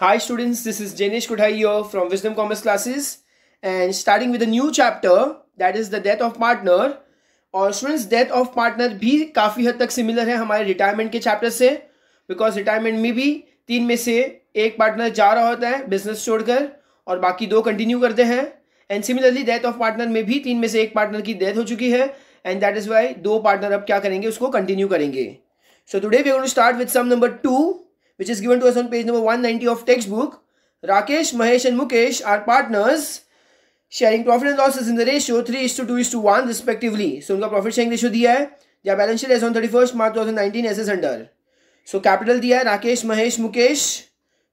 Hi students, this is Janesh Kuthai here from Wisdom Commerce classes and starting with a new chapter that is the death of partner और students death of partner भी काफ़ी हद तक similar है हमारे retirement के chapter से because retirement में भी तीन में से एक पार्टनर जा रहा होता है बिजनेस छोड़कर और बाकी दो कंटिन्यू करते हैं and similarly death of partner में भी तीन में से एक पार्टनर की डेथ हो चुकी है एंड दैट इज़ वाई दो पार्टनर अब क्या करेंगे उसको कंटिन्यू करेंगे so today we going to start with some number two which is given to us on page number 190 of textbook. Rakesh, Mahesh and Mukesh are partners sharing profit and losses in the ratio 3 is to 2 is to 1 respectively. So, उनका profit sharing ratio दिया है. Their balance sheet as on 31st March 2019 as is under. So, capital दिया है rakesh mahesh mukesh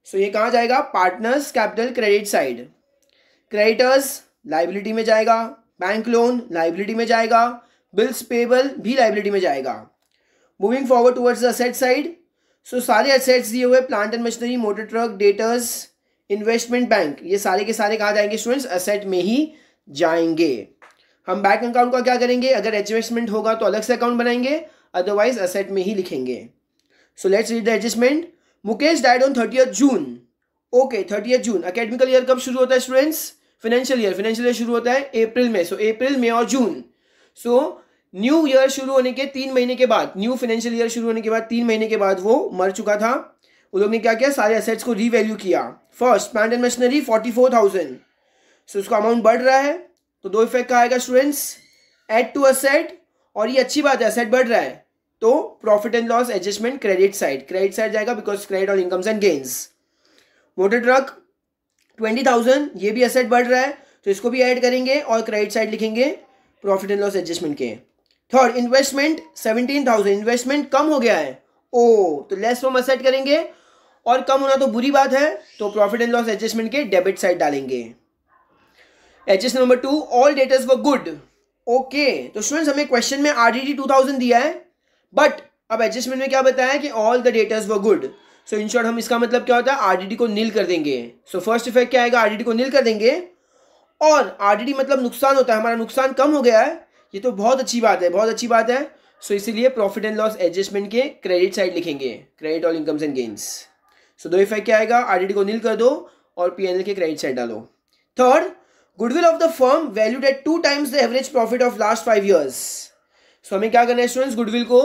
So, ये कहाँ जाएगा? Partners, capital, credit side. Creditors, liability में जाएगा. Bank loan, liability में जाएगा. Bills payable भी liability में जाएगा. Moving forward towards the asset side, सो सारे असेट्स दिए हुए plant and machinery motor truck debtors investment bank ये सारे के सारे कहा जाएंगे स्टूडेंट्स असेट में ही जाएंगे हम बैंक अकाउंट का क्या करेंगे अगर एडजस्टमेंट होगा तो अलग से अकाउंट बनाएंगे अदरवाइज असेट में ही लिखेंगे so let's read the adjustment Mukesh died on thirty June okay thirty June academical year कब शुरू होता है students financial year financial year शुरू होता है अप्रैल में सो अप्रैल में और जून सो न्यू ईयर शुरू होने के तीन महीने के बाद न्यू फाइनेंशियल ईयर शुरू होने के बाद तीन महीने के बाद वो मर चुका था उन लोग ने क्या किया सारे असेट्स को रीवैल्यू किया first plant and machinery forty four thousand so उसका अमाउंट बढ़ रहा है तो दो इफेक्ट का आएगा स्टूडेंट्स एड टू असेट और ये अच्छी बात है असेट बढ़ रहा है तो profit and loss adjustment credit side credit side जाएगा because credit on incomes and gains motor truck twenty thousand ये भी असेट बढ़ रहा है तो इसको भी ऐड करेंगे और क्रेडिट साइड लिखेंगे प्रॉफिट एंड लॉस एडजस्टमेंट के third investment seventeen thousand investment कम हो गया है ओ तो लेस फॉर्म असेट करेंगे और कम होना तो बुरी बात है तो प्रॉफिट एंड लॉस एडजस्टमेंट के डेबिट साइड डालेंगे adjust number two all debtors were good okay तो स्टूडेंट्स हमें क्वेश्चन में आर डी टू थाउजेंड दिया है बट अब एडजस्टमेंट में क्या बताया कि all the debtors were good so in short हम इसका मतलब क्या होता है आरडीडी को नील कर देंगे सो फर्स्ट इफेक्ट क्या आएगा आरडीडी को नील कर देंगे और आरडीडी मतलब नुकसान होता है हमारा नुकसान कम हो गया है ये तो बहुत अच्छी बात है बहुत अच्छी बात है सो so, इसीलिए प्रॉफिट एंड लॉस एडजस्टमेंट के क्रेडिट साइड लिखेंगे credit all incomes and gains so दो इफेक्ट क्या आएगा आर को नील कर दो और पी के क्रेडिट साइड डालो third goodwill of the firm valued at two times the average profit of last five years so हमें क्या करना है स्टूडेंट्स गुडविल को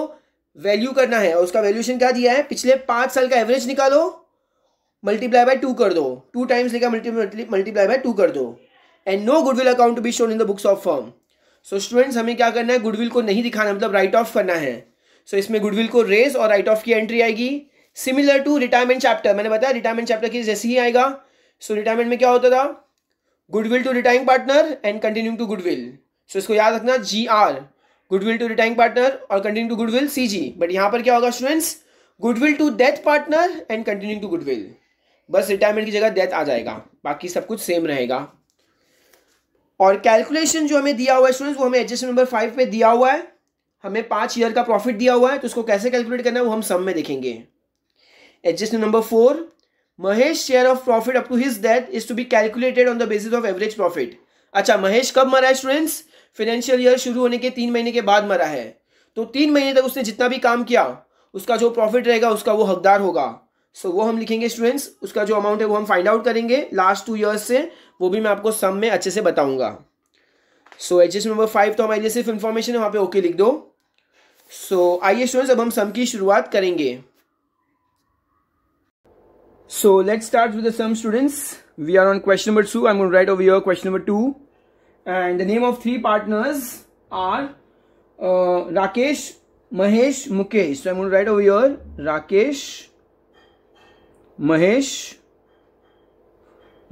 वैल्यू करना है और उसका वैल्यूशन क्या दिया है पिछले पाँच साल का एवरेज निकालो मल्टीप्लाई बाय टू कर दो टू टाइम्स लेकर मल्टीप्लाई बाय टू कर दो and no goodwill account to be shown in the books of firm so so, students हमें क्या करना है गुडविल को नहीं दिखाना मतलब राइट ऑफ करना है सो so, इसमें गुडविल को रेस और राइट ऑफ की एंट्री आएगी सिमिलर टू रिटायरमेंट चैप्टर मैंने बताया रिटायरमेंट चैप्टर की जैसे ही आएगा सो so, रिटायरमेंट में क्या होता था goodwill to retiring partner and continue to goodwill so इसको याद रखना G R goodwill to retiring partner और continue to goodwill C G but यहाँ पर क्या होगा students goodwill to death partner and continue to goodwill बस रिटायरमेंट की जगह डेथ आ जाएगा बाकी सब कुछ सेम रहेगा और कैलकुलेशन जो हमें दिया हुआ है स्टूडेंट्स वो हमें एडजस्ट नंबर फाइव पे दिया हुआ है हमें पाँच ईयर का प्रॉफिट दिया हुआ है तो उसको कैसे कैलकुलेट करना है वो हम सम में देखेंगे adjust number four Mahesh share of profit up to his death is to be calculated on the basis of average profit अच्छा महेश कब मरा है स्टूडेंट्स फाइनेंशियल ईयर शुरू होने के तीन महीने के बाद मरा है तो तीन महीने तक उसने जितना भी काम किया उसका जो प्रॉफिट रहेगा उसका वो हकदार होगा सो so, वो हम लिखेंगे स्टूडेंट्स उसका जो अमाउंट है वो हम फाइंड आउट करेंगे लास्ट टू ईयर्स से वो भी मैं आपको सम में अच्छे से बताऊंगा सो एच नंबर फाइव तो हमारे लिए सिर्फ इंफॉर्मेशन है वहाँ पे ओके लिख दो सो आइए स्टूडेंट्स अब हम सम की शुरुआत करेंगे so let's start with students we are on question number two I am right of your question number two and the name of three partners are Rakesh Mahesh Mukesh I am right of your Rakesh Mahesh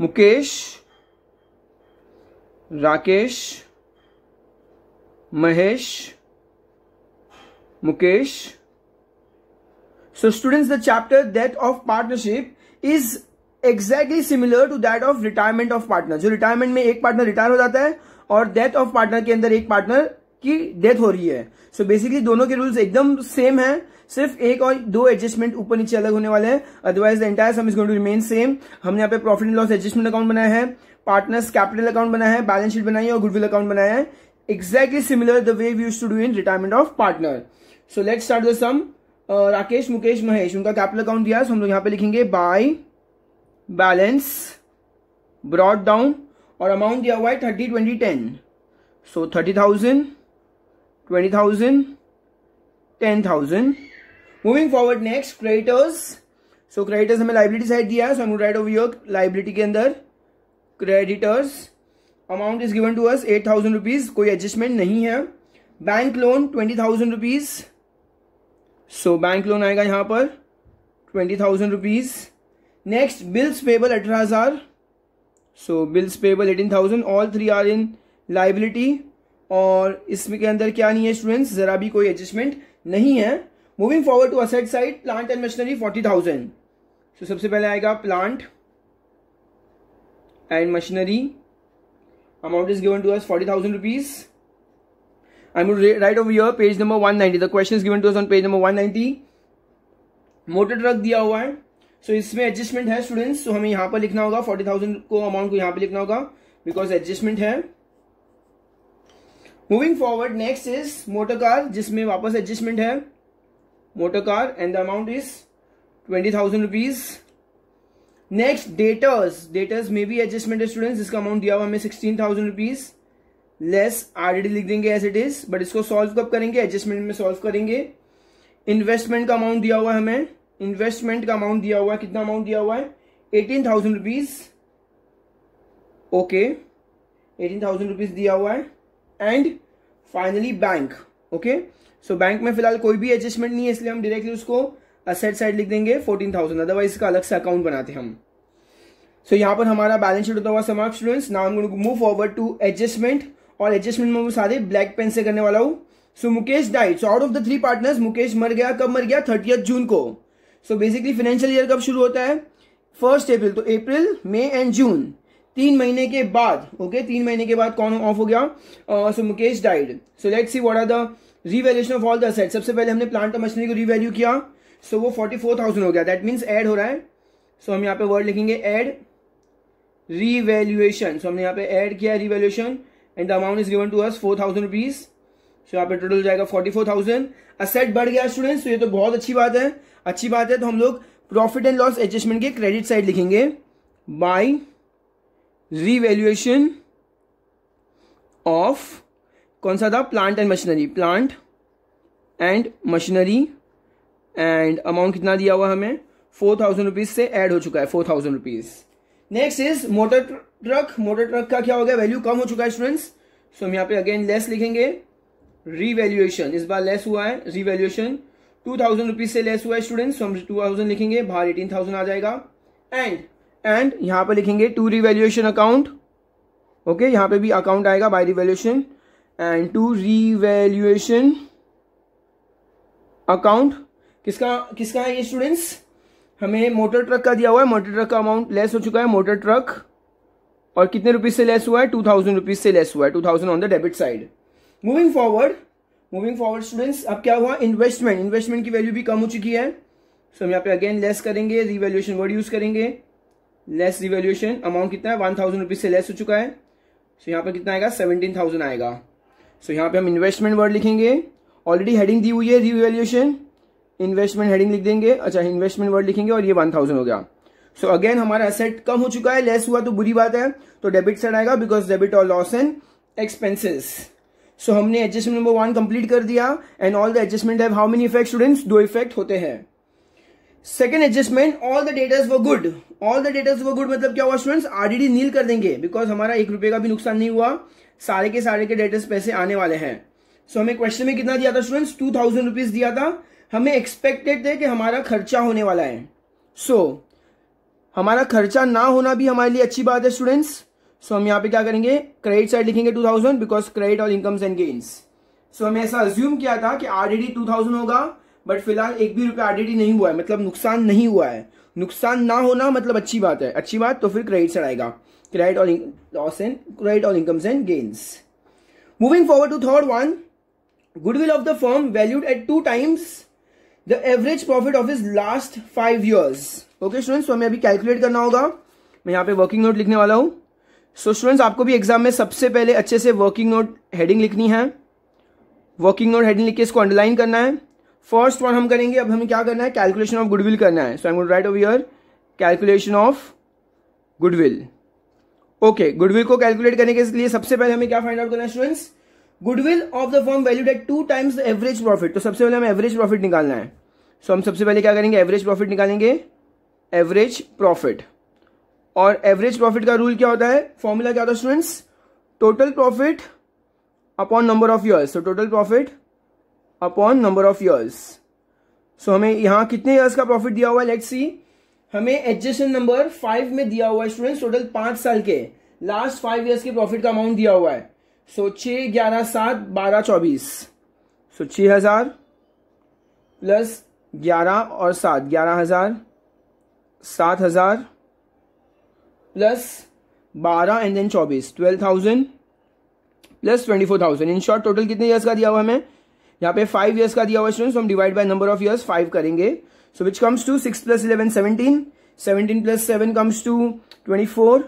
Mukesh Rakesh Mahesh Mukesh so students the chapter death of partnership is exactly similar to that of retirement of partner जो retirement में एक partner retire हो जाता है और death of partner के अंदर एक पार्टनर की डेथ हो रही है सो so बेसिकली दोनों के रूल्स एकदम सेम है सिर्फ एक और दो एडजस्टमेंट ऊपर नीचे अलग होने वाले हैं otherwise the entire sum is going to remain same हमने यहाँ पे profit and loss adjustment account बनाया है पार्टनर्स कैपिटल अकाउंट बनाया है बैलेंस शीट बनाई है और गुडविल अकाउंट बनाया है exactly similar the way we use to do in retirement of partner so let start the sum Rakesh Mukesh Mahesh उनका कैपिटल अकाउंट दिया हम लोग यहां पे लिखेंगे बाय बैलेंस ब्रॉड डाउन और अमाउंट दिया हुआ है thirty twenty ten so thirty thousand twenty thousand ten thousand moving forward next creditors so creditors हमें लाइब्रेटी साइड दिया है सो हम राइट ऑफ योर लाइब्रेटी के अंदर creditors amount is given to us eight thousand rupees कोई adjustment नहीं है bank loan twenty thousand rupees so bank loan आएगा यहां पर twenty thousand rupees next bills payable अठारह हजार so bills payable eighteen thousand all three are in liability और इसमें के अंदर क्या नहीं है स्टूडेंट्स जरा भी कोई एडजस्टमेंट नहीं है moving forward to asset side plant and machinery forty thousand so सबसे पहले आएगा plant and machinery amount is given to us 40,000 rupees I'm going to write over here page number 190 the question is given to us on page number 190 motor truck दिया हुआ है so so, इसमें adjustment है students so so, हमें यहाँ पर लिखना होगा फोर्टी थाउजेंड को अमाउंट को यहाँ पे लिखना होगा बिकॉज एडजस्टमेंट है moving forward next is motor car जिसमें वापस एडजस्टमेंट है motor car and the amount is twenty thousand rupees next debtors debtors में भी एडजस्टमेंट स्टूडेंट जिसका अमाउंट दिया हुआ हमें sixteen thousand rupees less RDD लिख देंगे एज इट इज बट इसको सॉल्व कब करेंगे एडजस्टमेंट में सॉल्व करेंगे इन्वेस्टमेंट का अमाउंट दिया हुआ है हमें इन्वेस्टमेंट का अमाउंट दिया हुआ है कितना अमाउंट दिया हुआ है eighteen thousand rupees okay eighteen thousand rupees दिया हुआ है and finally bank okay so bank में फिलहाल कोई भी एडजस्टमेंट नहीं है इसलिए हम डायरेक्टली उसको असेट साइड लिख देंगे फोर्टीन थाउजेंड अदरवाइज का अलग से अकाउंट बनाते हम सो so, यहाँ पर हमारा बैलेंस शीट होता हुआ समाप्त स्टूडेंट्स नाउ हम मूव फॉरवर्ड टू एडजस्टमेंट और एडजस्टमेंट में सारे ब्लैक पेन से करने वाला हूँ so Mukesh died so out of the three partners Mukesh मर गया कब मर गया थर्टी जून को सो बेसिकली फाइनेंशियल ईयर कब शुरू होता है फर्स्ट अप्रैल तो अप्रैल मई एंड जून तीन महीने के बाद ओके तीन महीने के बाद कौन ऑफ हो गया so uh, Mukesh died so let's see what are the revaluation of all the asset सबसे पहले हमने प्लांट और मशीनरी को रिवैल्यू किया सो so, वो फोर्टी फोर थाउजेंड हो गया दैट मीन्स एड हो रहा है सो so, हम यहाँ पे वर्ड लिखेंगे एड रीवैल्यूएशन सो हमने यहाँ पे एड किया revaluation and the amount is given to us four thousand rupees so यहाँ पे टोटल जाएगा फोर्टी फोर थाउजेंड असेट बढ़ गया स्टूडेंट्स तो ये तो बहुत अच्छी बात है अच्छी बात है तो हम लोग प्रॉफिट एंड लॉस एडजस्टमेंट के क्रेडिट साइड लिखेंगे बाय रीवैल्यूएशन ऑफ कौन सा था plant and machinery plant and machinery and amount कितना दिया हुआ हमें फोर थाउजेंड रुपीज़ से एड हो चुका है four thousand rupees next is motor truck motor truck का क्या हो गया वैल्यू कम हो चुका है स्टूडेंट्स सो हम यहाँ पे अगेन लेस लिखेंगे रीवैल्यूएशन इस बार लेस हुआ है रीवैल्यूएशन टू थाउजेंड रुपीज से लेस हुआ है स्टूडेंट्स सो हम टू थाउजेंड लिखेंगे बाहर एटीन थाउजेंड आ जाएगा एंड एंड यहाँ पे लिखेंगे टू रिवैल्यूएशन अकाउंट ओके यहाँ पे भी अकाउंट आएगा by revaluation and to revaluation account किसका किसका है ये स्टूडेंट्स हमें मोटर ट्रक का दिया हुआ है मोटर ट्रक का अमाउंट लेस हो चुका है मोटर ट्रक और कितने रुपीज से लेस हुआ है टू थाउजेंड रुपीज से लेस हुआ है two thousand on the debit side moving forward moving forward students अब क्या हुआ इन्वेस्टमेंट इन्वेस्टमेंट की वैल्यू भी कम हो चुकी है सो हम यहाँ पे अगेन लेस करेंगे रिवेल्यूशन वर्ड यूज करेंगे लेस रिवेल्यूशन अमाउंट कितना है वन थाउजेंड रुपीज से लेस हो चुका है सो so, यहाँ पे कितना आएगा सेवनटीन थाउजेंड आएगा सो so, यहाँ पे हम इन्वेस्टमेंट वर्ड लिखेंगे ऑलरेडी हेडिंग दी हुई है रिवैल्यूएशन इन्वेस्टमेंट हेडिंग लिख देंगे अच्छा इन्वेस्टमेंट वर्ड लिखेंगे और ये वन थाउजेंड हो गया सो so अगेन हमारा असेट कम हो चुका है लेस हुआ तो बुरी बात है तो डेबिट साइड आएगा बिकॉज डेबिट और लॉस एंड एक्सपेंसेस सो हमने एडजस्टमेंट नंबर वन कंप्लीट कर दिया and all the adjustment have how many effect students दो इफेक्ट होते हैं second adjustment all the debtors were good all the debtors were good मतलब क्या हुआ स्टूडेंट्स आरडीडी नील कर देंगे बिकॉज हमारा एक रुपए का भी नुकसान नहीं हुआ सारे के सारे के डेटर्स पैसे आने वाले हैं सो so, हमें क्वेश्चन में कितना दिया था स्टूडेंट्स टू थाउजेंड रुपीज दिया था हमें एक्सपेक्टेड थे कि हमारा खर्चा होने वाला है सो so, हमारा खर्चा ना होना भी हमारे लिए अच्छी बात है स्टूडेंट्स सो so, हम यहाँ पे क्या करेंगे क्रेडिट साइड लिखेंगे टू थाउजेंड बिकॉज क्रेडिट और इनकम्स एंड गेन्स सो हमें ऐसा अज्यूम किया था कि आरडीडी टू होगा बट फिलहाल एक भी रुपया आरडीडी नहीं हुआ है मतलब नुकसान नहीं हुआ है नुकसान ना होना मतलब अच्छी बात है अच्छी बात तो फिर क्रेडिट साइड आएगा क्रेडिट और लॉस एंड क्रेडिट और incomes and gains moving forward to third one goodwill of the firm valued at two times the average profit of is last five years okay students तो हमें अभी calculate करना होगा मैं यहाँ पे वर्किंग नोट लिखने वाला हूँ सो स्टूडेंट्स आपको भी एग्जाम में सबसे पहले अच्छे से वर्किंग नोट हेडिंग लिखनी है वर्किंग नोट हेडिंग लिख के इसको अंडरलाइन करना है फर्स्ट वन हम करेंगे अब हमें क्या करना है कैलकुलेशन ऑफ गुडविल करना है so I good write of your calculation of goodwill okay goodwill को कैलकुलेट करने के लिए सबसे पहले हमें क्या फाइंड आउट करना है students goodwill of the firm valued at two times average profit तो सबसे पहले हमें एवरेज प्रॉफिट निकालना है सो so, हम सबसे पहले क्या करेंगे एवरेज प्रॉफिट निकालेंगे एवरेज प्रॉफिट और एवरेज प्रॉफिट का रूल क्या होता है फॉर्मूला क्या होता है students total profit upon number of years तो total profit upon number of years so हमें यहां कितने ईयर्स का प्रॉफिट दिया हुआ है लेट्स सी हमें एडजस्टमेंट नंबर फाइव में दिया हुआ है स्टूडेंट्स टोटल पांच साल के लास्ट फाइव ईयर्स के प्रॉफिट का अमाउंट दिया हुआ है सो छ ग्यारह सात बारह चौबीस सो छ हज़ार प्लस ग्यारह और सात ग्यारह हज़ार सात हज़ार प्लस बारह एंड देन चौबीस twelve thousand plus twenty four thousand in short total कितने ईयर्स का दिया हुआ हमें यहाँ पे फाइव ईयर्स का दिया हुआ स्टूडेंट्स तो हम divide by number of years five करेंगे so which comes to six plus eleven seventeen seventeen plus seven comes to twenty four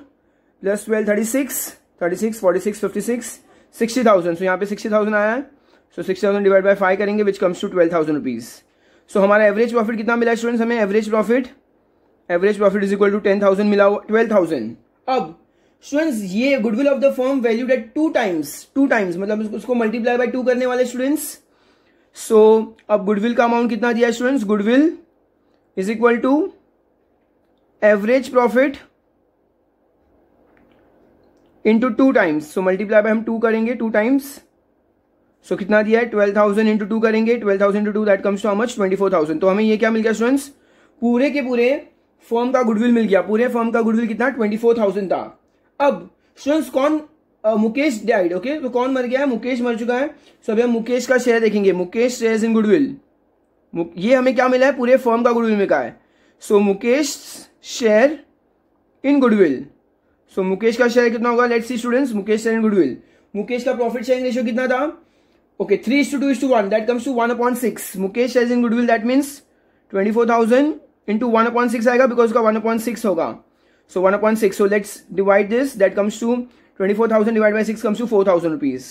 plus twelve thirty six thirty six forty six fifty six sixty thousand so यहाँ पे sixty thousand आया है so sixty thousand divide by five करेंगे which comes to twelve thousand rupees so हमारा average profit कितना मिला students हमें average profit average profit is equal to ten thousand मिला ट्वेल्व थाउजेंड अब स्टूडेंट्स ये goodwill of the firm valued at two times two times मतलब उसको multiply by two करने वाले स्टूडेंट्स सो so, अब गुडविल का अमाउंट कितना दिया students goodwill is equal to average profit into two times so multiply by हम two करेंगे टू टाइम्स सो कितना दिया है ट्वेल्व थाउजेंड इंटू टू करेंगे twelve thousand into two that comes to much twenty four thousand तो हमें ये क्या मिल गया स्टूडेंट्स पूरे के पूरे फॉर्म का गुडविल मिल गया पूरे फॉर्म का गुडविल कितना ट्वेंटी फोर थाउजेंड था अब स्टूडेंट्स कौन आ, मुकेश डाइड ओके तो कौन मर गया है मुकेश मर चुका है सो अभी हम मुकेश का शेयर देखेंगे मुकेश शेयर इन गुडविल ये हमें क्या मिला है पूरे फॉर्म का गुडविल मिला है so Mukesh share in goodwill so Mukesh का शेयर कितना होगा let's see students Mukesh and goodwill Mukesh का प्रॉफिट शेयरिंग रेशियो कितना था okay three two two is two one that comes to one upon six Mukesh share in goodwill that means twenty four thousand into one upon six आएगा because का one upon six होगा so one upon six so let's divide this that comes to twenty four thousand divide by six comes to four thousand rupees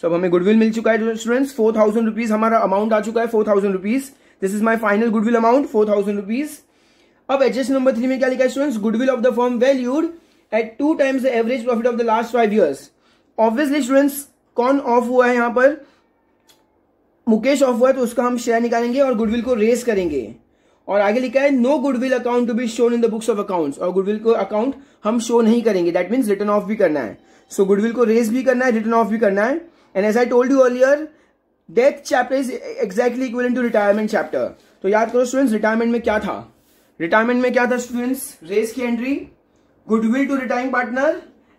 so अब हमें goodwill मिल चुका है students four thousand rupees हमारा amount आ चुका है four thousand rupees this is my final goodwill amount four thousand rupees अब एच नंबर थ्री में क्या लिखा है students goodwill of the firm valued at two times average profit of the last five years obviously students कौन off हुआ है यहां पर मुकेश ऑफ हुआ है तो उसका हम शेयर निकालेंगे और गुडविल को रेस करेंगे और आगे लिखा है no goodwill account to be shown in the books of account और गुडविल को अकाउंट हम शो नहीं करेंगे दैट मीन्स रिटर्न ऑफ भी करना है सो so, गुडविल को रेस भी करना है रिटर्न ऑफ भी करना है and as I told you earlier death chapter is exactly equal to retirement chapter तो याद करो स्टूडेंट्स रिटायरमेंट में क्या था रिटायरमेंट में क्या था स्टूडेंट्स रेस की entry goodwill to retiring partner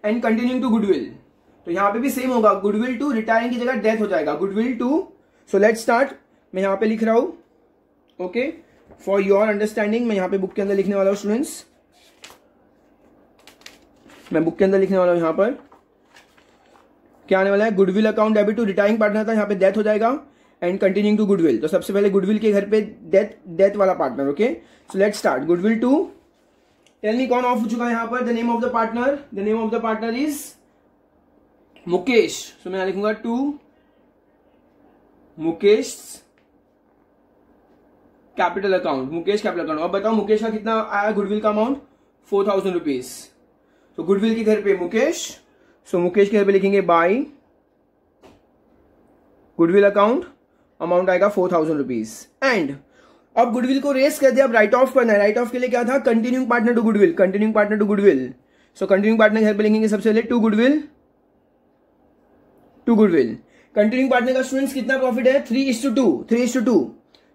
and continuing to goodwill तो यहां पे भी सेम होगा गुडविल टू रिटायरिंग की जगह डेथ हो जाएगा goodwill to so let start मैं यहां पे लिख रहा हूं ओके फॉर योर अंडरस्टैंडिंग मैं यहां पे बुक के अंदर लिखने वाला हूं स्टूडेंट्स मैं बुक के अंदर लिखने वाला हूं यहां पर क्या आने वाला है goodwill account debit to retiring partner था यहां पे डेथ हो जाएगा एंड कंटिन्यूइंग टू गुडविल तो सबसे पहले गुडविल के घर पे डेथ डेथ वाला partner okay so let start goodwill to me कौन ऑफ हो चुका है यहां पर the name of the partner the name of the partner is Mukesh so मैं यहां लिखूंगा to Mukesh capital account Mukesh capital account अब बताओ मुकेश का कितना आया गुडविल का अमाउंट फोर थाउजेंड रुपीज तो गुडविल के घर पे मुकेश सो so, मुकेश के घर पे लिखेंगे बाय गुडविल अकाउंट अमाउंट आएगा फोर थाउजेंड रुपीज एंड अब गुडविल को रेस कर दिया अब राइट ऑफ करना है राइट ऑफ के लिए क्या था continuing partner to goodwill continuing partner to goodwill so continuing partner घर पर लिखेंगे सबसे पहले to goodwill to goodwill continuing partner का स्टूडेंट्स कितना प्रॉफिट है three is to two three is to two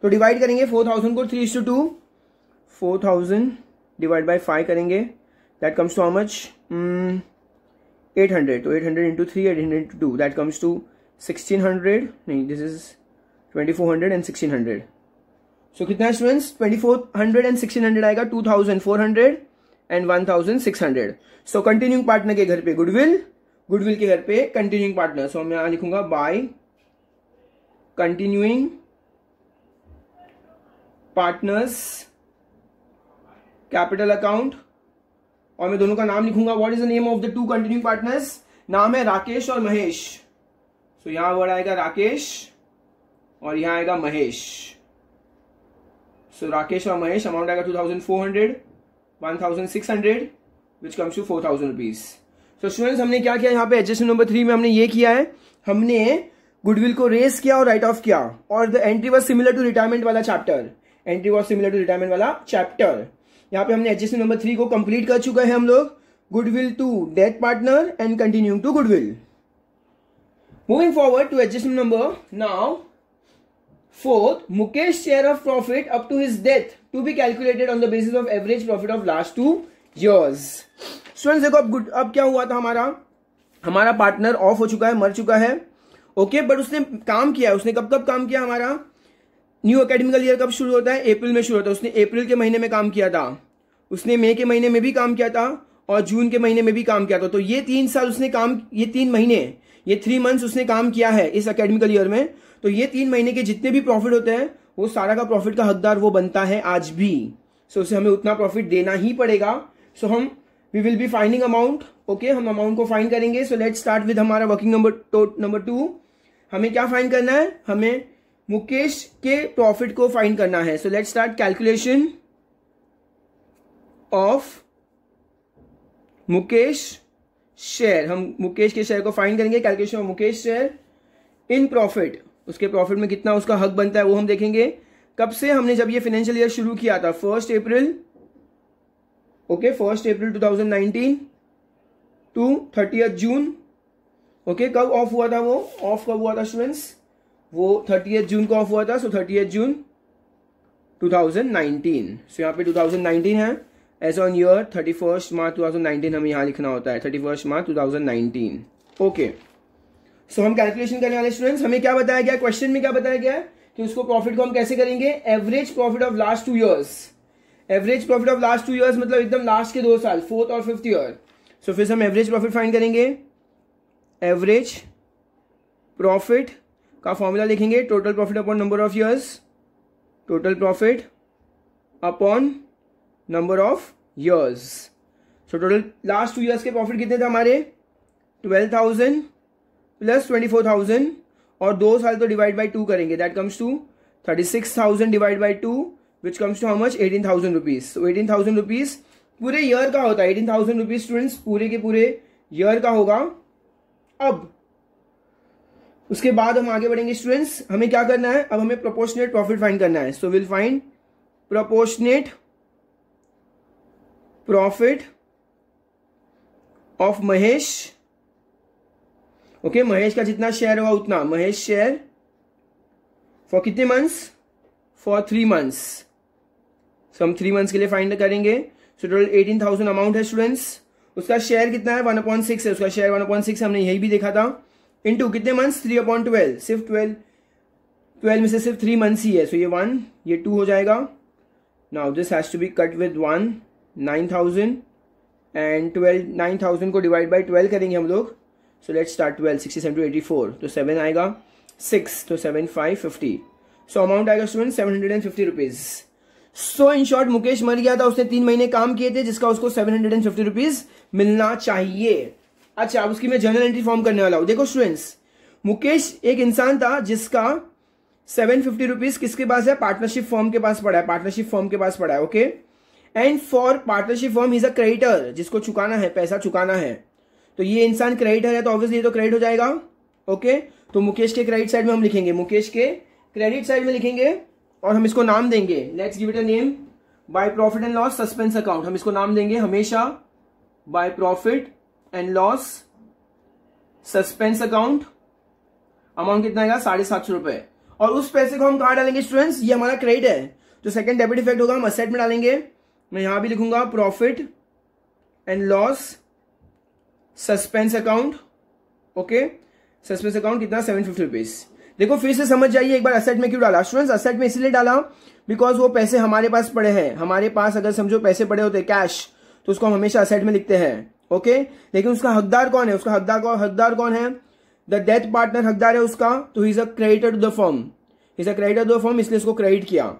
तो डिवाइड करेंगे फोर थाउजेंड को three is to two four thousand divide by five करेंगे that comes to how much eight hundred तो eight hundred into three eight hundred into two that comes to sixteen hundred नहीं this is twenty four hundred and sixteen hundred so कितना students twenty four hundred and sixteen hundred आएगा two thousand four hundred and one thousand six hundred so continuing partner के घर पे goodwill goodwill के घर पे continuing partner so मैं यहां लिखूंगा by continuing partners capital account और मैं दोनों का नाम लिखूंगा what is the name of the two continuing partners नाम है राकेश और महेश सो so, यहां वर्ड आएगा राकेश और यहां आएगा Mahesh So Rakesh or Mahesh, amount I got 2400, 1600, which comes to 4000 rupees. So students हमने क्या किया यहाँ पे एडजस्टमेंट नंबर थ्री में हमने ये किया है हमने गुडविल को रेस किया और राइट ऑफ किया और the entry was similar to retirement वाला chapter entry was similar to retirement वाला चैप्टर यहाँ पे हमने एडजस्टमेंट नंबर थ्री को कंप्लीट कर चुका है हम लोग goodwill to death partner and continue to goodwill moving forward to adjustment number now Fourth, Mukesh's share of profit up to his death to be calculated on the basis of average profit of last two years. Students देखो अब good अब क्या हुआ था हमारा हमारा partner of हो चुका है मर चुका है ओके okay, बट उसने काम किया है उसने कब कब काम किया हमारा न्यू एकेडमिकल ईयर कब शुरू होता है अप्रैल में शुरू होता है उसने अप्रैल के महीने में काम किया था उसने मई के महीने में भी काम किया था और जून के महीने में भी काम किया था तो ये तीन साल उसने काम ये तीन महीने ये थ्री मंथ्स उसने काम किया है इस अकेडमिकल ईयर में तो ये तीन महीने के जितने भी प्रॉफिट होते हैं वो सारा का प्रॉफिट का हकदार वो बनता है आज भी सो so, उसे हमें उतना प्रॉफिट देना ही पड़ेगा सो so, हम we will be fining amount okay हम अमाउंट को फाइन करेंगे सो लेट स्टार्ट विद हमारा वर्किंग नंबर नंबर टू हमें क्या फाइन करना है हमें मुकेश के प्रॉफिट को फाइन करना है so let start calculation of Mukesh share हम मुकेश के शेयर को फाइंड करेंगे calculation of Mukesh share in profit उसके प्रॉफिट में कितना उसका हक बनता है वो हम देखेंगे कब से हमने जब ये फाइनेंशियल ईयर शुरू किया था first April okay first April 2019 to thirty June okay कब ऑफ हुआ था वो ऑफ कब हुआ था स्टूडेंट्स वो थर्टी जून को ऑफ हुआ था सो थर्टी जून 2019 सो so, यहाँ पे 2019 है as on year thirty first March two thousand nineteen हमें यहाँ लिखना होता है thirty first March two thousand nineteen okay so हम कैलकुलेशन करने वाले स्टूडेंट्स हमें क्या बताया गया क्वेश्चन में क्या बताया गया कि उसको प्रॉफिट को हम कैसे करेंगे average profit of last two years average profit of last two years मतलब एकदम लास्ट के दो साल फोर्थ और फिफ्थ ईयर सो फिर हम एवरेज प्रॉफिट फाइन करेंगे एवरेज प्रॉफिट का फॉर्मूला लिखेंगे total profit upon number of years total profit upon number of years so total last two years के प्रॉफिट कितने थे हमारे twelve thousand plus twenty four thousand और दो साल तो डिवाइड बाई टू करेंगे that comes to thirty six thousand divide by two which comes to how much eighteen thousand rupees so eighteen thousand rupees पूरे year का होता है eighteen thousand rupees students पूरे के पूरे ईयर का होगा अब उसके बाद हम आगे बढ़ेंगे स्टूडेंट्स हमें क्या करना है अब हमें प्रोपोर्शनेट प्रॉफिट फाइंड करना है so will find proportionate profit of Mahesh okay Mahesh का जितना शेयर हुआ उतना महेश शेयर फॉर कितने months for three months so हम थ्री मंथ्स के लिए फाइंड करेंगे सो टोटल एटीन थाउजेंड अमाउंट है स्टूडेंट्स उसका शेयर कितना है वन पॉइंट सिक्स है उसका शेयर वन पॉइंट सिक्स हमने यही भी देखा था टू कितने मंथ्स थ्री अपॉइंट ट्वेल्व सिर्फ ट्वेल्व ट्वेल्व में से सिर्फ थ्री मंथ्स ही है सो so ये वन ये टू हो जाएगा now this has to be cut with one nine thousand and twelve nine thousand को डिवाइड बाई ट्वेल्व करेंगे हम लोग so let start twelve sixty seven to eighty four तो सेवन आएगा सिक्स तो seven five fifty so amount आएगा student seven hundred and fifty rupees so in short Mukesh मर गया था उसने तीन महीने काम किए थे जिसका उसको seven hundred and fifty rupees मिलना चाहिए अच्छा अब उसकी मैं जर्नल एंट्री फॉर्म करने वाला हूँ देखो स्टूडेंट्स मुकेश एक इंसान था जिसका सेवन फिफ्टी रुपीज किसके पास है पार्टनरशिप फॉर्म के पास पड़ा है पार्टनरशिप फॉर्म के पास पड़ा है okay okay? And for partnership firm is a creditor जिसको चुकाना है पैसा चुकाना है तो ये इंसान क्रेडिटर है तो ऑब्वियसली तो क्रेडिट हो जाएगा ओके okay? तो मुकेश के क्रेडिट साइड में हम लिखेंगे मुकेश के क्रेडिट साइड में लिखेंगे और हम इसको नाम देंगे let's give it a name by profit and loss suspense account हम इसको नाम देंगे हमेशा by profit and loss suspense account amount कितना आएगा साढ़े सात सौ रुपए और उस पैसे को हम कहा डालेंगे स्टूडेंट्स ये हमारा क्रेडिट है तो सेकंड डेबिट इफेक्ट होगा हम असेट में डालेंगे मैं यहां भी लिखूंगा profit and loss suspense account okay suspense account कितना सेवन फिफ्टी रुपीज देखो फिर से समझ जाइए एक बार असेट में क्यों डाला स्टूडेंट्स असेट में इसलिए डाला बिकॉज वो पैसे हमारे पास पड़े हैं हमारे पास अगर समझो पैसे पड़े होते कैश तो उसको हम हमेशा असेट में लिखते हैं ओके लेकिन उसका हकदार कौन है उसका हकदार कौन हकदार कौन है द डेथ पार्टनर हकदार है उसका तो is a creditor to the firm is a creditor to the firm इसलिए उसको क्रेडिट किया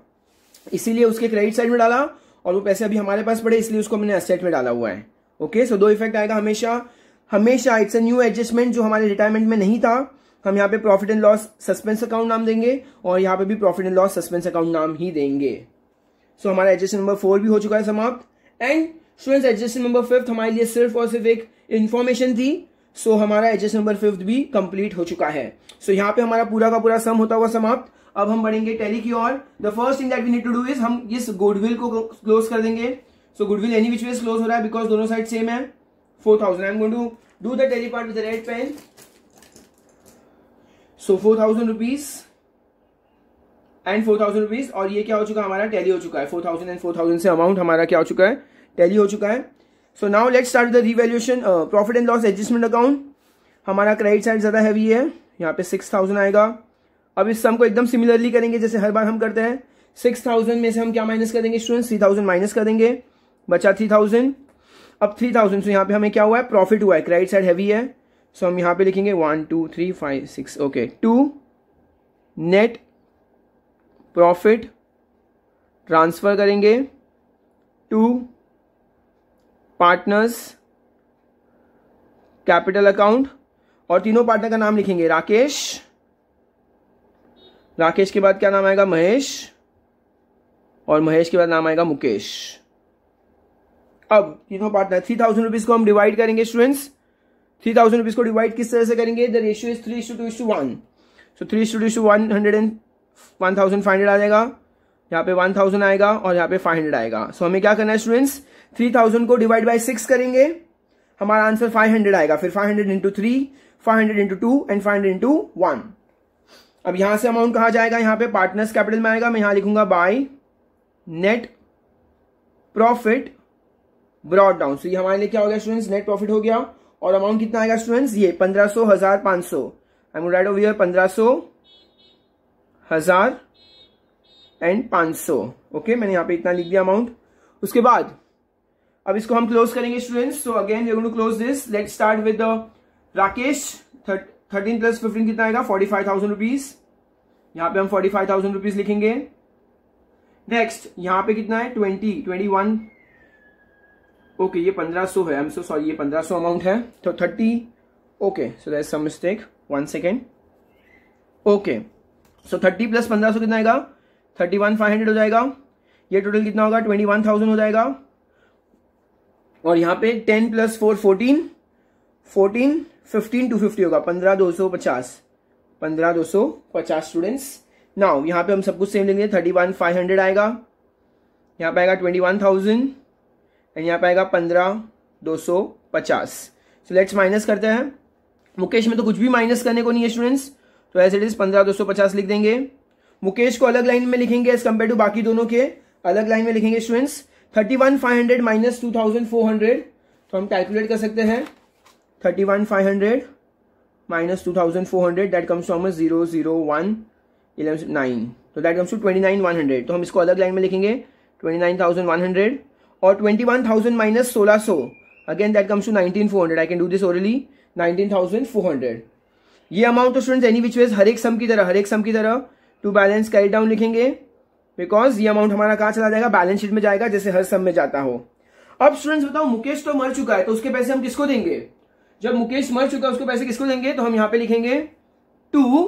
इसीलिए उसके क्रेडिट साइड में डाला और वो पैसे अभी हमारे पास पड़े इसलिए उसको हमने असेट में डाला हुआ है ओके सो दो इफेक्ट आएगा हमेशा हमेशा इट्स अ न्यू एडजस्टमेंट जो हमारे रिटायरमेंट में नहीं था हम यहाँ पे profit and loss suspense account नाम देंगे और यहाँ पे भी profit and loss suspense account नाम ही देंगे सो so, हमारा एडजस्ट नंबर फोर भी हो चुका है समाप्त and students adjust number fifth हमारे लिए सिर्फ और सिर्फ एक इन्फॉर्मेशन थी सो so, हमारा एडजस्ट नंबर फिफ्थ भी कंप्लीट हो चुका है सो so, यहाँ पे हमारा पूरा का पूरा सम होता हुआ समाप्त अब हम बढ़ेंगे टेली की ओर the first thing that we need to do is हम इस गुडविल को क्लोज कर देंगे so goodwill any which ways close हो रहा है बिकॉज दोनों साइड सेम है four thousand I am going to do the tally part with red pen so four thousand rupees and four thousand rupees और ये क्या हो चुका है हमारा टेली हो चुका है four thousand and four thousand से अमाउंट हमारा क्या हो चुका है टेली हो चुका है so now let start the revaluation profit and loss adjustment account हमारा क्रेडिट साइड ज़्यादा हैवी है यहाँ पे सिक्स थाउजेंड आएगा अब इस सम को एकदम सिमिलरली करेंगे जैसे हर बार हम करते हैं सिक्स थाउजेंड में से हम क्या माइनस करेंगे स्टूडेंट थ्री थाउजेंड माइनस करेंगे बचा थ्री थाउजेंड अब थ्री थाउजेंड सो यहाँ पे हमें क्या हुआ है प्रॉफिट हुआ है क्राइट साइड हैवी है सो so हम यहाँ पे लिखेंगे one two three five six okay to net profit transfer करेंगे टू पार्टनर्स कैपिटल अकाउंट और तीनों पार्टनर का नाम लिखेंगे राकेश राकेश के बाद क्या नाम आएगा महेश और महेश के बाद नाम आएगा मुकेश अब तीनों पार्टनर थ्री थाउजेंड रुपीज को हम डिवाइड करेंगे स्टूडेंट्स थ्री थाउजेंड रुपीज को डिवाइड किस तरह से करेंगे the ratio is three two two one so three two two one hundred and one thousand five hundred आ जाएगा यहाँ पे वन थाउजेंड आएगा और यहाँ पे फाइव हंड्रेड आएगा सो so, हमें क्या करना है स्टूडेंट्स थ्री थाउजेंड को डिवाइड बाई सिक्स करेंगे हमारा आंसर फाइव हंड्रेड आएगा फिर five hundred into three five hundred into two and five hundred into one अब यहां से अमाउंट कहा जाएगा यहां पे पार्टनर्स कैपिटल में आएगा मैं यहां लिखूंगा by net profit brought down सो ये हमारे लिए क्या हो गया स्टूडेंट्स नेट प्रॉफिट हो गया और अमाउंट कितना आएगा स्टूडेंट्स ये पंद्रह सो हजार पांच सौ आई एम राइट ओवर पंद्रह सो हजार एंड पांच सौ ओके मैंने यहां पे इतना लिख दिया अमाउंट उसके बाद अब इसको हम क्लोज करेंगे students so again we to close this let start with Rakesh thirty thirteen plus fifteen कितना आएगा फोर्टी फाइव थाउजेंड रुपीज यहां पर हम फोर्टी फाइव थाउजेंड रुपीज लिखेंगे नेक्स्ट यहां पे कितना है ट्वेंटी ट्वेंटी वन ओके ये पंद्रह सौ है आई एम सो सॉरी ये पंद्रह सौ अमाउंट है तो thirty okay so that some mistake one second okay so thirty plus पंद्रह सौ कितना आएगा थर्टी वन फाइव हंड्रेड हो जाएगा ये टोटल कितना होगा ट्वेंटी वन थाउजेंड हो जाएगा और यहां पे ten plus four fourteen fourteen fifteen to fifty होगा पंद्रह दो सौ पचास पंद्रह दो सौ पचास स्टूडेंट्स नाउ यहाँ पे हम सब कुछ सेम लिखेंगे थर्टी वन फाइव हंड्रेड आएगा यहाँ पे आएगा ट्वेंटी वन थाउजेंड एंड यहाँ पे आएगा पंद्रह दो सौ पचास सो लेट्स माइनस करते हैं मुकेश में तो कुछ भी माइनस करने को नहीं है स्टूडेंट्स तो एज इट इज पंद्रह दो सौ पचास लिख देंगे मुकेश को अलग लाइन में लिखेंगे एज कम्पेयर टू बाकी दोनों के अलग लाइन में लिखेंगे students thirty one five hundred minus two thousand four hundred तो हम कैलकुलेट कर सकते हैं thirty one five hundred minus two thousand four hundred that comes to हमस zero zero one eleven nine तो that comes to twenty nine one hundred तो हम इसको अलग लाइन में लिखेंगे twenty nine thousand one hundred और ट्वेंटी वन थाउजेंड माइनस सोलह सौ again that comes to nineteen four hundred I can do this orally nineteen thousand four hundred ये अमाउंट तो स्टूडेंट्स एनी विच वेज हर एक sum की तरह हर एक सम की तरह टू बैलेंस कैरी डाउन लिखेंगे बिकॉज ये अमाउंट हमारा कहाँ चला जाएगा बैलेंस शीट में जाएगा जैसे हर सम में जाता हो अब स्टूडेंट्स बताओ मुकेश तो मर चुका है तो उसके पैसे हम किसको देंगे जब मुकेश मर चुका है उसको पैसे किसको देंगे तो हम यहां पे लिखेंगे टू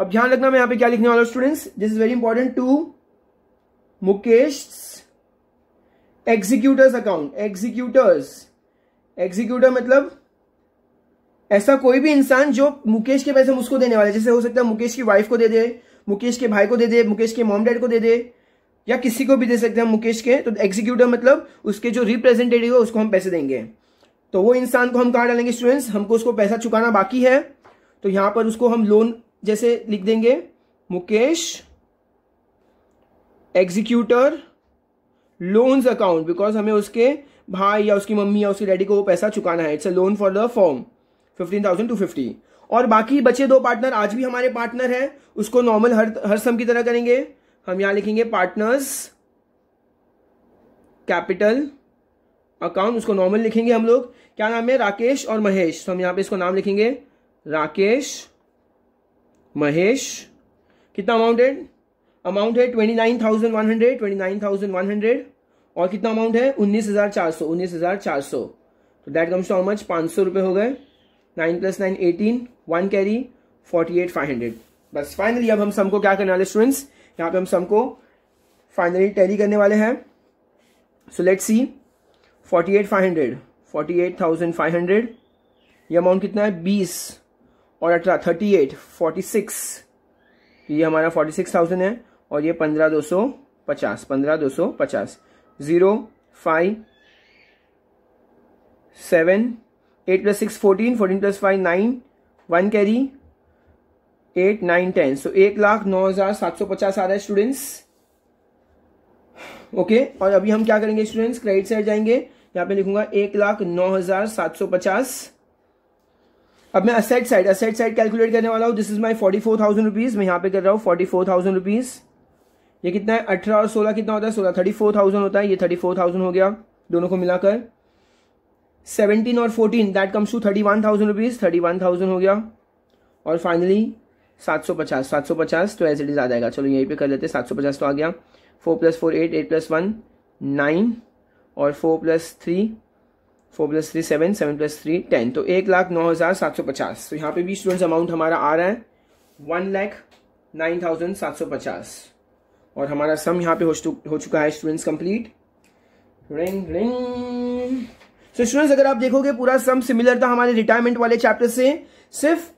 अब ध्यान रखना मैं यहां पे क्या लिखने वाला students this is very important to Mukesh executors account executors executor मतलब ऐसा कोई भी इंसान जो मुकेश के पैसे मुझको देने वाले जैसे हो सकता है मुकेश की वाइफ को दे दे मुकेश के भाई को दे दे मुकेश के मॉम डैड को दे दे या किसी को भी दे सकते हैं मुकेश के तो एग्जीक्यूटर मतलब उसके जो रिप्रेजेंटेटिव है उसको हम पैसे देंगे तो वो इंसान को हम कहा डालेंगे स्टूडेंट्स हमको उसको पैसा चुकाना बाकी है तो यहां पर उसको हम लोन जैसे लिख देंगे Mukesh executor loans account because हमें उसके भाई या उसकी मम्मी या उसके डैडी को वो पैसा चुकाना है it's a loan for the firm fifteen thousand two fifty और बाकी बचे दो पार्टनर आज भी हमारे पार्टनर हैं उसको नॉर्मल हर हर सम की तरह करेंगे हम यहां लिखेंगे पार्टनर्स कैपिटल अकाउंट उसको नॉर्मल लिखेंगे हम लोग क्या नाम है राकेश और महेश तो हम यहाँ पे इसको नाम लिखेंगे राकेश महेश कितना है अमाउंट है twenty nine thousand one hundred twenty nine thousand one hundred और कितना अमाउंट है उन्नीस हजार चार सौ उन्नीस हजार चार सौ तो that comes to how much पाँच सौ रुपये हो गए nine plus nine eighteen one carry forty eight five hundred बस फाइनली अब हम सबको क्या करने वाले स्टूडेंट्स यहाँ पे हम सबको फाइनली टैली करने वाले हैं so let see forty eight five hundred forty eight thousand five hundred ये अमाउंट कितना है बीस और अठारह थर्टी एट फोर्टी सिक्स ये हमारा फोर्टी सिक्स थाउजेंड है और ये पंद्रह दो सौ पचास पंद्रह दो सौ पचास zero five seven eight plus six fourteen fourteen plus five nine one carry eight nine ten so एक लाख नौ हज़ार सात सौ पचास आ रहा है स्टूडेंट्स ओके okay, और अभी हम क्या करेंगे स्टूडेंट्स क्रेडिट साइड जाएंगे यहां पे लिखूंगा एक लाख नौ हजार सात सौ पचास अब मैं asset side asset side calculate करने वाला हूं this is my forty four thousand rupees मैं यहां पे कर रहा हूँ फोर्टी फोर थाउजेंड रुपीज ये कितना है अठारह और सोलह कितना होता है सोलह थर्टी फोर थाउजेंड होता है ये थर्टी फोर थाउजेंड हो गया दोनों को मिलाकर सेवनटीन और fourteen that comes to thirty one thousand rupees thirty one thousand हो गया और फाइनली सात सौ पचास सात सौ पचास तो एज इट इज आ जाएगा चलो यहीं पे कर लेते हैं सात सौ पचास तो आ गया four plus four eight eight plus one nine और four plus three four plus three seven seven plus three ten तो एक लाख नौ हज़ार सात सौ पचास तो यहाँ पे भी स्टूडेंट्स अमाउंट हमारा आ रहा है वन लैख नाइन थाउजेंड सात सौ पचास और हमारा सम यहाँ पे हो चुका है students complete ring ring so students अगर आप देखोगे पूरा सम सिमिलर था हमारे रिटायरमेंट वाले चैप्टर से सिर्फ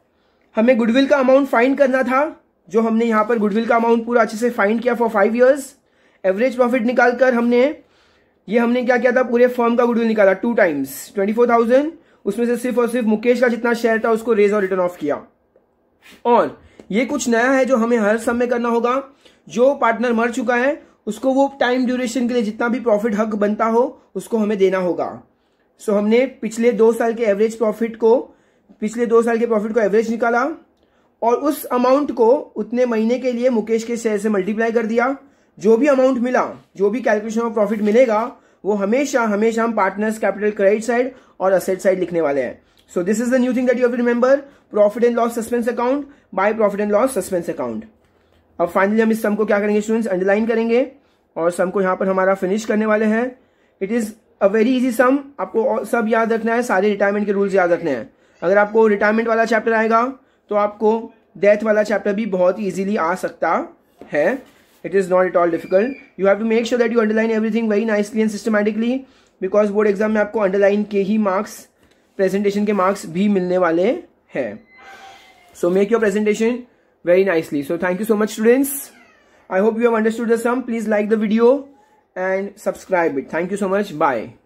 हमें गुडविल का अमाउंट फाइंड करना था जो हमने यहाँ पर गुडविल का अमाउंट पूरा अच्छे से फाइंड किया for five years average profit निकालकर हमने ये हमने क्या किया था पूरे फॉर्म का गुडविल निकाला two times twenty four thousand उसमें से सिर्फ और सिर्फ मुकेश का जितना शेयर था उसको रेज और रिटर्न ऑफ किया और ये कुछ नया है जो हमें हर समय करना होगा जो पार्टनर मर चुका है उसको वो टाइम ड्यूरेशन के लिए जितना भी प्रॉफिट हक बनता हो उसको हमें देना होगा सो हमने पिछले दो साल के एवरेज प्रॉफिट को पिछले दो साल के प्रॉफिट को एवरेज निकाला और उस अमाउंट को उतने महीने के लिए मुकेश के शेयर से मल्टीप्लाई कर दिया जो भी अमाउंट मिला जो भी कैलकुलेशन ऑफ प्रॉफिट मिलेगा वो हमेशा हमेशा हम पार्टनर्स कैपिटल क्रेडिट साइड और असेट साइड लिखने वाले हैं so this is the new thing that you remember profit and loss suspense account by profit and loss suspense account अब फाइनली हम इस सम को क्या करेंगे स्टूडेंट्स अंडरलाइन करेंगे और सम को यहां पर हमारा फिनिश करने वाले हैं it is a very easy sum आपको सब याद रखना है सारे रिटायरमेंट के रूल्स याद रखने हैं अगर आपको रिटायरमेंट वाला चैप्टर आएगा तो आपको डेथ वाला चैप्टर भी बहुत ही ईजिली आ सकता है it is not it all difficult you have to make sure that you underline everything very nicely and systematically because board exam में आपको अंडरलाइन के ही मार्क्स प्रेजेंटेशन के मार्क्स भी मिलने वाले हैं so make your presentation very nicely so thank you so much students I hope you have understood the sum please like the video and subscribe it thank you so much bye